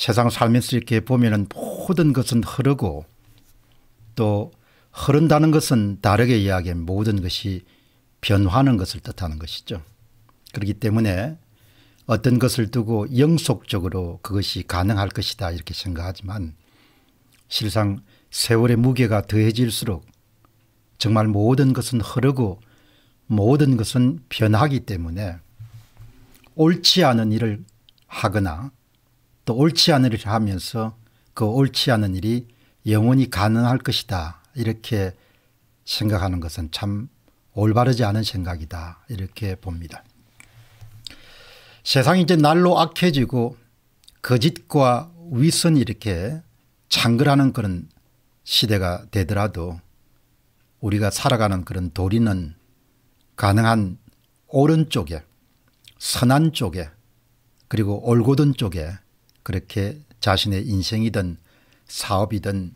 세상 살면서 이렇게 보면은 모든 것은 흐르고 또 흐른다는 것은 다르게 이야기하면 모든 것이 변화하는 것을 뜻하는 것이죠. 그렇기 때문에 어떤 것을 두고 영속적으로 그것이 가능할 것이다 이렇게 생각하지만 실상 세월의 무게가 더해질수록 정말 모든 것은 흐르고 모든 것은 변하기 때문에 옳지 않은 일을 하거나 또 옳지 않은 일을 하면서 그 옳지 않은 일이 영원히 가능할 것이다. 이렇게 생각하는 것은 참 올바르지 않은 생각이다. 이렇게 봅니다. 세상이 이제 날로 악해지고 거짓과 그 위선이 이렇게 창궐하는 그런 시대가 되더라도 우리가 살아가는 그런 도리는 가능한 오른쪽에 선한 쪽에 그리고 올곧은 쪽에 그렇게 자신의 인생이든 사업이든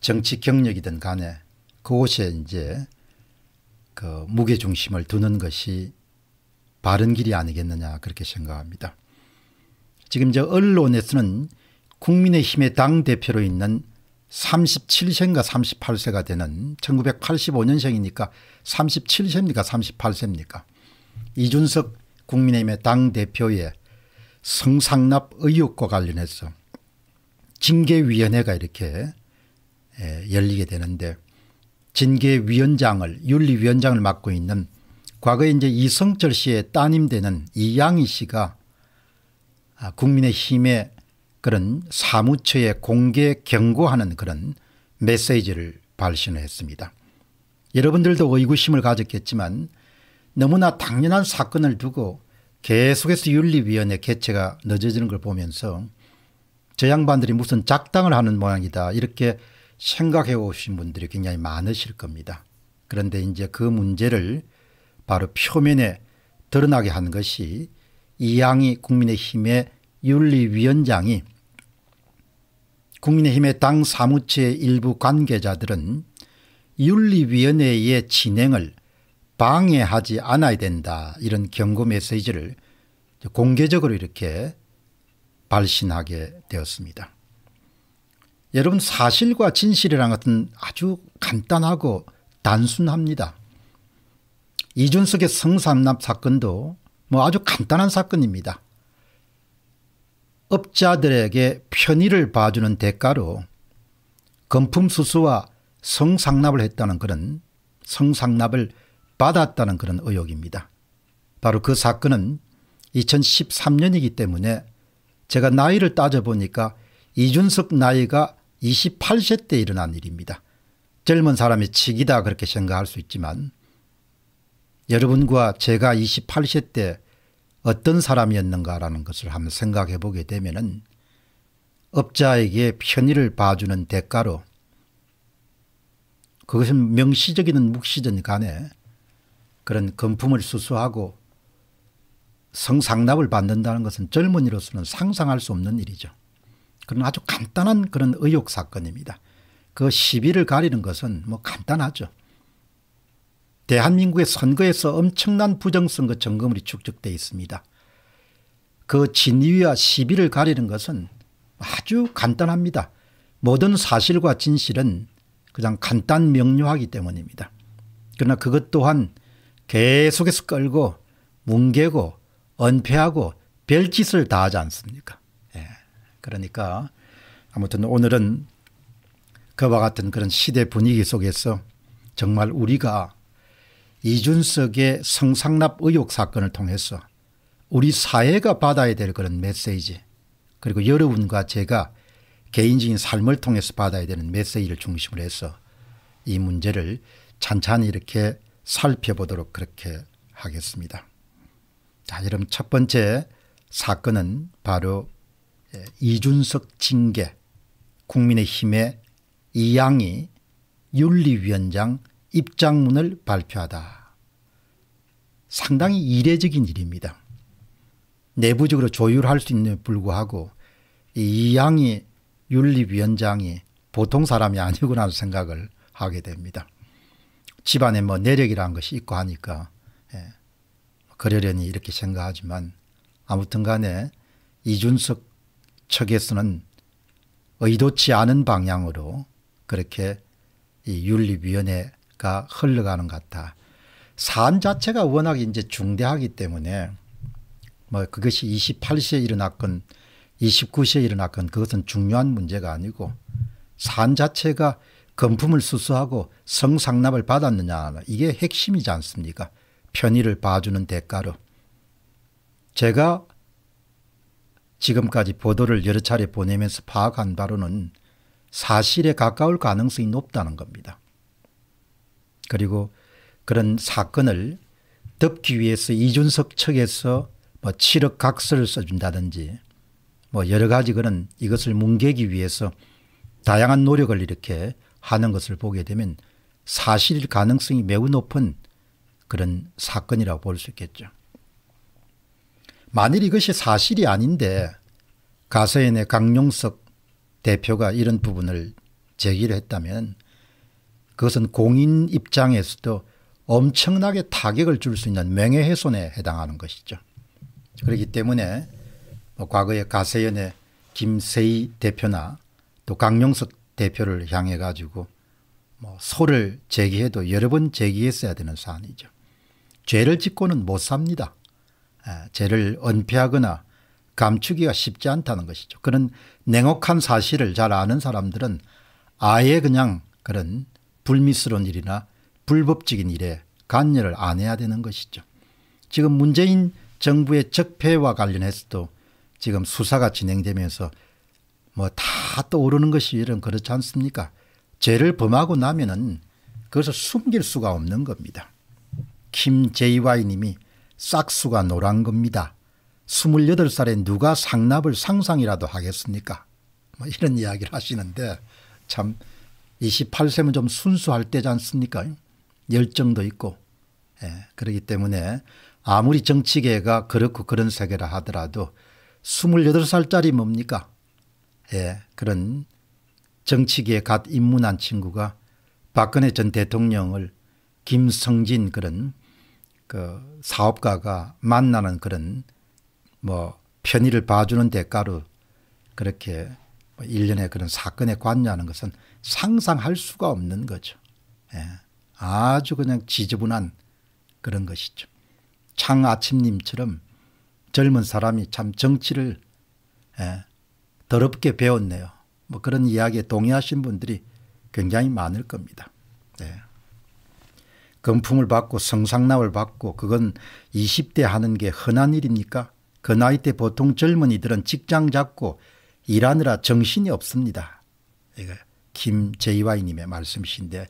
정치 경력이든 간에 그곳에 이제 그 무게중심을 두는 것이 바른 길이 아니겠느냐 그렇게 생각합니다. 지금 저 언론에서는 국민의힘의 당대표로 있는 37세인가 38세가 되는 1985년생이니까 37세입니까 38세입니까 이준석 국민의힘의 당대표의 성상납 의혹과 관련해서 징계위원회가 이렇게 예, 열리게 되는데 징계위원장을 윤리위원장을 맡고 있는 과거에 이제 이성철 씨의 따님 되는 이양희 씨가 아, 국민의힘의 그런 사무처에 공개 경고하는 그런 메시지를 발신을 했습니다. 여러분들도 의구심을 가졌겠지만 너무나 당연한 사건을 두고 계속해서 윤리위원회 개최가 늦어지는 걸 보면서 저 양반들이 무슨 작당을 하는 모양이다 이렇게 생각해 오신 분들이 굉장히 많으실 겁니다. 그런데 이제 그 문제를 바로 표면에 드러나게 하는 것이 이양희 국민의힘의 윤리위원장이 국민의힘의 당 사무처 의 일부 관계자들은 윤리위원회의 진행을 방해하지 않아야 된다 이런 경고 메시지를 공개적으로 이렇게 발신하게 되었습니다. 여러분 사실과 진실이란 것은 아주 간단하고 단순합니다. 이준석의 성삼납 사건도 뭐 아주 간단한 사건입니다. 업자들에게 편의를 봐주는 대가로 금품 수수와 성상납을 했다는 그런 성상납을 받았다는 그런 의혹입니다. 바로 그 사건은 2013년이기 때문에 제가 나이를 따져보니까 이준석 나이가 28세 때 일어난 일입니다. 젊은 사람의 치기다 그렇게 생각할 수 있지만 여러분과 제가 28세 때 어떤 사람이었는가라는 것을 한번 생각해 보게 되면은 업자에게 편의를 봐주는 대가로 그것은 명시적이든 묵시든 간에 그런 금품을 수수하고 성상납을 받는다는 것은 젊은이로서는 상상할 수 없는 일이죠. 그런 아주 간단한 그런 의혹 사건입니다. 그 시비를 가리는 것은 뭐 간단하죠. 대한민국의 선거에서 엄청난 부정선거 그 점검물이 축적돼 있습니다. 그 진위와 시비를 가리는 것은 아주 간단합니다. 모든 사실과 진실은 그냥 간단 명료하기 때문입니다. 그러나 그것 또한 계속해서 끌고 뭉개고 은폐하고 별짓을 다 하지 않습니까? 예. 그러니까 아무튼 오늘은 그와 같은 그런 시대 분위기 속에서 정말 우리가 이준석의 성상납 의혹 사건을 통해서 우리 사회가 받아야 될 그런 메시지 그리고 여러분과 제가 개인적인 삶을 통해서 받아야 되는 메시지를 중심으로 해서 이 문제를 찬찬히 이렇게 살펴보도록 그렇게 하겠습니다. 자, 여러분 첫 번째 사건은 바로 예, 이준석 징계 국민의힘의 이양이 윤리위원장 입장문을 발표하다. 상당히 이례적인 일입니다. 내부적으로 조율할 수 있는 불구하고 이양이 윤리위원장이 보통 사람이 아니구나 생각을 하게 됩니다. 집안에 뭐 내력이라는 것이 있고 하니까 예. 그러려니 이렇게 생각하지만 아무튼 간에 이준석 측에서는 의도치 않은 방향으로 그렇게 이 윤리위원회가 흘러가는 것 같다. 사안 자체가 워낙 이제 중대하기 때문에 뭐 그것이 28시에 일어났건 29시에 일어났건 그것은 중요한 문제가 아니고 사안 자체가 금품을 수수하고 성상납을 받았느냐 이게 핵심이지 않습니까? 편의를 봐주는 대가로. 제가 지금까지 보도를 여러 차례 보내면서 파악한 바로는 사실에 가까울 가능성이 높다는 겁니다. 그리고 그런 사건을 덮기 위해서 이준석 측에서 뭐 7억 각서를 써준다든지 뭐 여러 가지 그런 이것을 뭉개기 위해서 다양한 노력을 이렇게 하는 것을 보게 되면 사실일 가능성이 매우 높은 그런 사건이라고 볼 수 있겠죠. 만일 이것이 사실이 아닌데 가서연의 강용석 대표가 이런 부분을 제기를 했다면 그것은 공인 입장에서도 엄청나게 타격을 줄 수 있는 명예훼손에 해당하는 것이죠. 그렇기 때문에 뭐 과거에 가세연의 김세희 대표나 또 강용석 대표를 향해 가지고 뭐 소를 제기해도 여러 번 제기했어야 되는 사안이죠. 죄를 짓고는 못 삽니다. 예, 죄를 은폐하거나 감추기가 쉽지 않다는 것이죠. 그런 냉혹한 사실을 잘 아는 사람들은 아예 그냥 그런 불미스러운 일이나 불법적인 일에 관여를 안 해야 되는 것이죠. 지금 문재인 정부의 적폐와 관련해서도 지금 수사가 진행되면서 뭐다 떠오르는 것이 이런 그렇지 않습니까? 죄를 범하고 나면은 그것을 숨길 수가 없는 겁니다. 김제이 님이 싹수가 노란 겁니다. 28살에 누가 상납을 상상이라도 하겠습니까? 뭐 이런 이야기를 하시는데 참 28세면 좀 순수할 때지 않습니까? 열정도 있고. 예, 그렇기 때문에 아무리 정치계가 그렇고 그런 세계라 하더라도 28살짜리 뭡니까? 예, 그런 정치계에 갓 입문한 친구가 박근혜 전 대통령을 김성진 그런 그 사업가가 만나는 그런 뭐 편의를 봐주는 대가로 그렇게 뭐 일련의 그런 사건에 관여하는 것은 상상할 수가 없는 거죠. 예. 아주 그냥 지저분한 그런 것이죠. 창아침님처럼 젊은 사람이 참 정치를 예. 더럽게 배웠네요. 뭐 그런 이야기에 동의하신 분들이 굉장히 많을 겁니다. 네. 금풍을 받고 성상납을 받고 그건 20대 하는 게 흔한 일입니까? 그 나이 때 보통 젊은이들은 직장 잡고 일하느라 정신이 없습니다. 이거 김제이와이님의 말씀이신데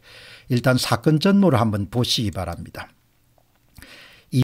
일단 사건 전모를 한번 보시기 바랍니다. 이...